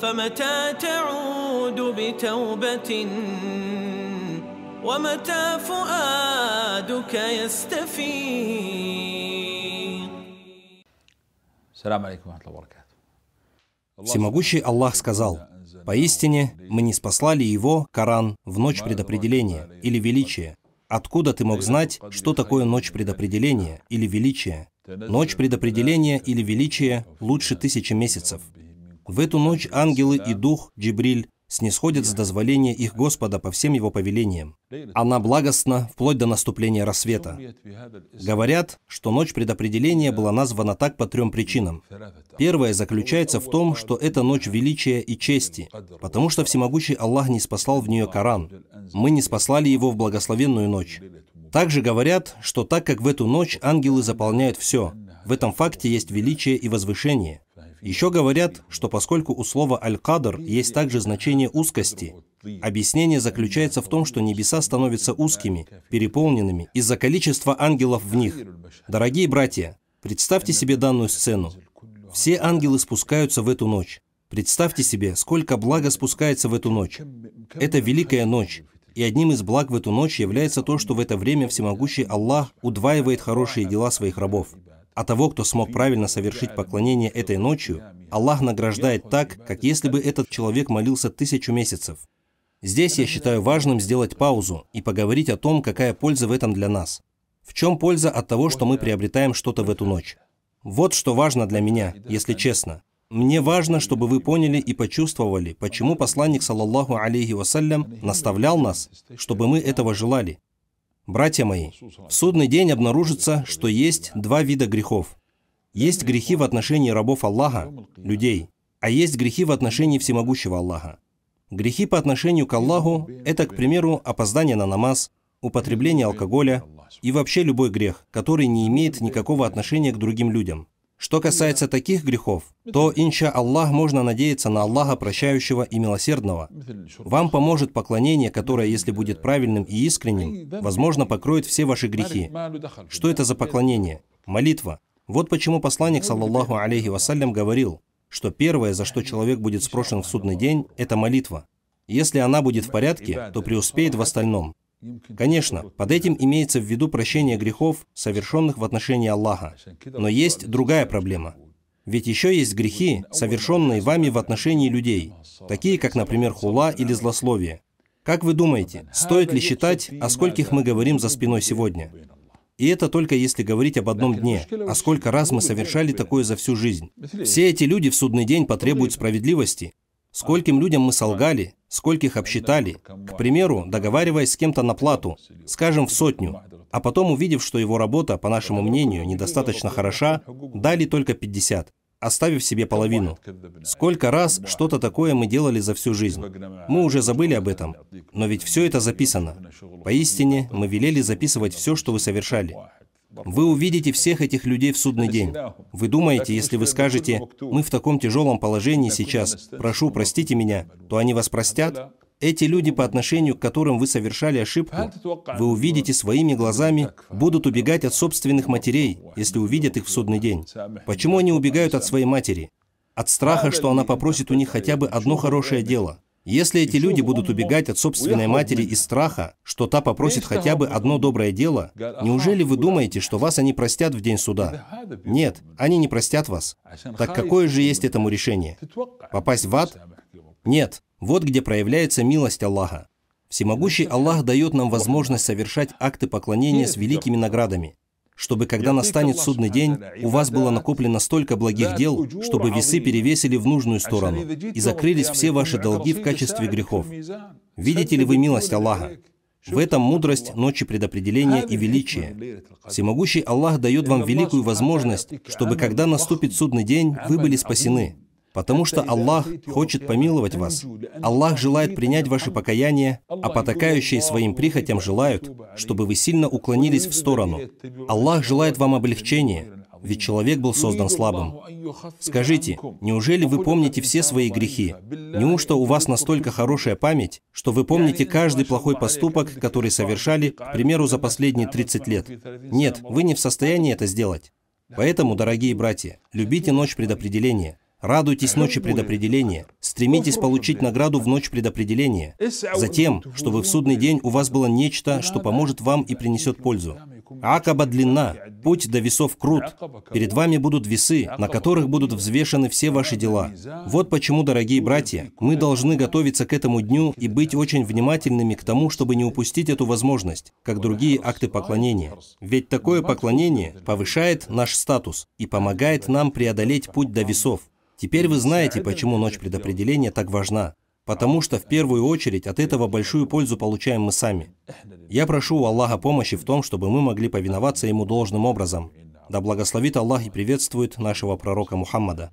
فمتى تعود بتوبة ومتى فؤادك يستفيض السلام عليكم ورحمة الله وبركاته Всемогущий Аллах сказал, «Поистине, мы не спаслали его, Коран, в ночь предопределения или величия. Откуда ты мог знать, что такое ночь предопределения или величия? Ночь предопределения или величия лучше тысячи месяцев. В эту ночь ангелы и дух Джибриль снисходят с дозволения их Господа по всем его повелениям. Она благостна вплоть до наступления рассвета. Говорят, что ночь предопределения была названа так по трем причинам. Первая заключается в том, что это ночь величия и чести, потому что всемогущий Аллах не спасал в нее Коран. Мы не спаслали его в благословенную ночь. Также говорят, что так как в эту ночь ангелы заполняют все, в этом факте есть величие и возвышение. Еще говорят, что поскольку у слова «аль-кадр» есть также значение узкости, объяснение заключается в том, что небеса становятся узкими, переполненными из-за количества ангелов в них. Дорогие братья, представьте себе данную сцену. Все ангелы спускаются в эту ночь. Представьте себе, сколько блага спускается в эту ночь. Это великая ночь, и одним из благ в эту ночь является то, что в это время всемогущий Аллах удваивает хорошие дела своих рабов. А того, кто смог правильно совершить поклонение этой ночью, Аллах награждает так, как если бы этот человек молился тысячу месяцев. Здесь я считаю важным сделать паузу и поговорить о том, какая польза в этом для нас. В чем польза от того, что мы приобретаем что-то в эту ночь? Вот что важно для меня, если честно. Мне важно, чтобы вы поняли и почувствовали, почему посланник, саллаллаху алейхи вассалям, наставлял нас, чтобы мы этого желали – Братья мои, в судный день обнаружится, что есть два вида грехов. Есть грехи в отношении рабов Аллаха, людей, а есть грехи в отношении всемогущего Аллаха. Грехи по отношению к Аллаху – это, к примеру, опоздание на намаз, употребление алкоголя и вообще любой грех, который не имеет никакого отношения к другим людям. Что касается таких грехов, то, инша Аллах, можно надеяться на Аллаха, прощающего и милосердного. Вам поможет поклонение, которое, если будет правильным и искренним, возможно, покроет все ваши грехи. Что это за поклонение? Молитва. Вот почему посланник, саллаллаху алейхи вассалям, говорил, что первое, за что человек будет спрошен в судный день, это молитва. Если она будет в порядке, то преуспеет в остальном. Конечно, под этим имеется в виду прощение грехов, совершенных в отношении Аллаха. Но есть другая проблема. Ведь еще есть грехи, совершенные вами в отношении людей, такие как, например, хула или злословие. Как вы думаете, стоит ли считать, о скольких мы говорим за спиной сегодня? И это только если говорить об одном дне, а сколько раз мы совершали такое за всю жизнь. Все эти люди в судный день потребуют справедливости, Скольким людям мы солгали, скольких обсчитали, к примеру, договариваясь с кем-то на плату, скажем, в сотню, а потом, увидев, что его работа, по нашему мнению, недостаточно хороша, дали только 50 оставив себе половину. Сколько раз что-то такое мы делали за всю жизнь. Мы уже забыли об этом, но ведь все это записано. Поистине, мы велели записывать все, что вы совершали. Вы увидите всех этих людей в судный день. Вы думаете, если вы скажете, мы в таком тяжелом положении сейчас, прошу, простите меня, то они вас простят? Эти люди, по отношению к которым вы совершали ошибку, вы увидите своими глазами, будут убегать от собственных матерей, если увидят их в судный день. Почему они убегают от своей матери? От страха, что она попросит у них хотя бы одно хорошее дело. Если эти люди будут убегать от собственной матери из страха, что та попросит хотя бы одно доброе дело, неужели вы думаете, что вас они простят в день суда? Нет, они не простят вас. Так какое же есть этому решение? Попасть в ад? Нет. Вот где проявляется милость Аллаха. Всемогущий Аллах дает нам возможность совершать акты поклонения с великими наградами чтобы когда настанет судный день, у вас было накоплено столько благих дел, чтобы весы перевесили в нужную сторону, и закрылись все ваши долги в качестве грехов. Видите ли вы милость Аллаха? В этом мудрость ночи предопределения и величия. Всемогущий Аллах дает вам великую возможность, чтобы когда наступит судный день, вы были спасены. Потому что Аллах хочет помиловать вас. Аллах желает принять ваше покаяние, а потакающие своим прихотям желают, чтобы вы сильно уклонились в сторону. Аллах желает вам облегчения, ведь человек был создан слабым. Скажите, неужели вы помните все свои грехи? Неужто у вас настолько хорошая память, что вы помните каждый плохой поступок, который совершали, к примеру, за последние 30 лет? Нет, вы не в состоянии это сделать. Поэтому, дорогие братья, любите ночь предопределения. Радуйтесь ночи предопределения, стремитесь получить награду в ночь предопределения, затем, чтобы в судный день у вас было нечто, что поможет вам и принесет пользу. Акаба длинна, путь до весов крут. Перед вами будут весы, на которых будут взвешены все ваши дела. Вот почему, дорогие братья, мы должны готовиться к этому дню и быть очень внимательными к тому, чтобы не упустить эту возможность, как другие акты поклонения. Ведь такое поклонение повышает наш статус и помогает нам преодолеть путь до весов. Теперь вы знаете, почему ночь предопределения так важна. Потому что в первую очередь от этого большую пользу получаем мы сами. Я прошу у Аллаха помощи в том, чтобы мы могли повиноваться Ему должным образом. Да благословит Аллах и приветствует нашего пророка Мухаммада.